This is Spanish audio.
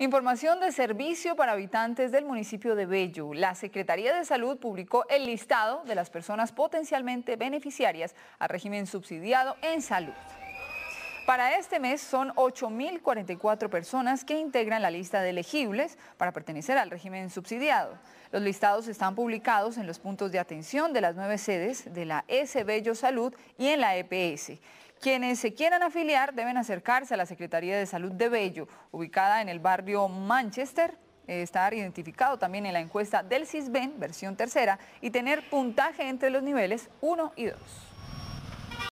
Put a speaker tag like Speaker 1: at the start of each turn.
Speaker 1: Información de servicio para habitantes del municipio de Bello. La Secretaría de Salud publicó el listado de las personas potencialmente beneficiarias al régimen subsidiado en salud. Para este mes son 8.044 personas que integran la lista de elegibles para pertenecer al régimen subsidiado. Los listados están publicados en los puntos de atención de las nueve sedes de la S. Bello Salud y en la EPS. Quienes se quieran afiliar deben acercarse a la Secretaría de Salud de Bello, ubicada en el barrio Manchester, eh, estar identificado también en la encuesta del CISBEN, versión tercera, y tener puntaje entre los niveles 1 y 2.